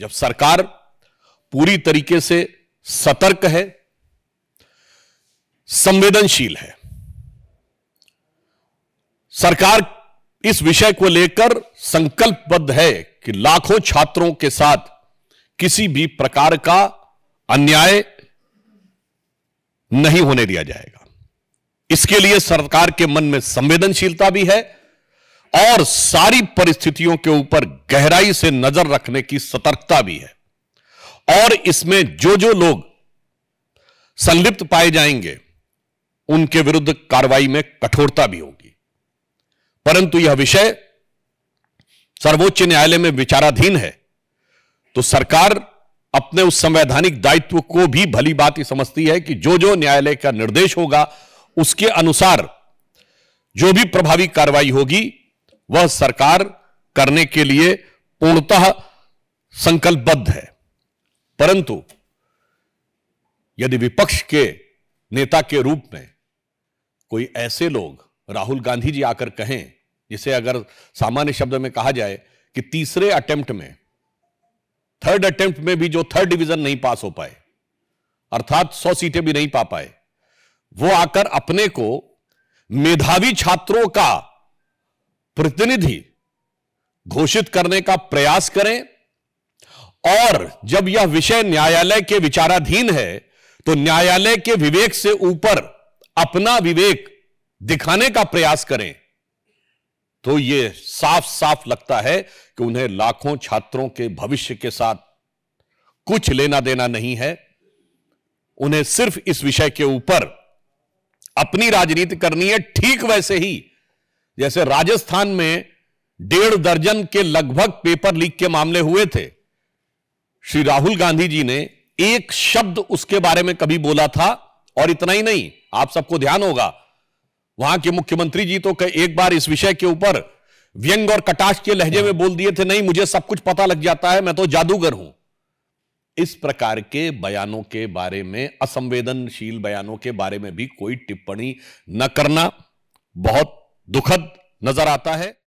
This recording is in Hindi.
जब सरकार पूरी तरीके से सतर्क है संवेदनशील है सरकार इस विषय को लेकर संकल्पबद्ध है कि लाखों छात्रों के साथ किसी भी प्रकार का अन्याय नहीं होने दिया जाएगा इसके लिए सरकार के मन में संवेदनशीलता भी है और सारी परिस्थितियों के ऊपर गहराई से नजर रखने की सतर्कता भी है और इसमें जो जो लोग संलिप्त पाए जाएंगे उनके विरुद्ध कार्रवाई में कठोरता भी होगी परंतु यह विषय सर्वोच्च न्यायालय में विचाराधीन है तो सरकार अपने उस संवैधानिक दायित्व को भी भली बात समझती है कि जो जो न्यायालय का निर्देश होगा उसके अनुसार जो भी प्रभावी कार्रवाई होगी वह सरकार करने के लिए पूर्णतः संकल्पबद्ध है परंतु यदि विपक्ष के नेता के रूप में कोई ऐसे लोग राहुल गांधी जी आकर कहें जिसे अगर सामान्य शब्द में कहा जाए कि तीसरे अटेम्प्ट में थर्ड अटेम्प्ट में भी जो थर्ड डिवीजन नहीं पास हो पाए अर्थात सौ सीटें भी नहीं पा पाए वो आकर अपने को मेधावी छात्रों का प्रतिनिधि घोषित करने का प्रयास करें और जब यह विषय न्यायालय के विचाराधीन है तो न्यायालय के विवेक से ऊपर अपना विवेक दिखाने का प्रयास करें तो यह साफ साफ लगता है कि उन्हें लाखों छात्रों के भविष्य के साथ कुछ लेना देना नहीं है उन्हें सिर्फ इस विषय के ऊपर अपनी राजनीति करनी है ठीक वैसे ही जैसे राजस्थान में डेढ़ दर्जन के लगभग पेपर लीक के मामले हुए थे श्री राहुल गांधी जी ने एक शब्द उसके बारे में कभी बोला था और इतना ही नहीं आप सबको ध्यान होगा वहां के मुख्यमंत्री जी तो एक बार इस विषय के ऊपर व्यंग और कटाश के लहजे में बोल दिए थे नहीं मुझे सब कुछ पता लग जाता है मैं तो जादूगर हूं इस प्रकार के बयानों के बारे में असंवेदनशील बयानों के बारे में भी कोई टिप्पणी न करना बहुत दुखद नजर आता है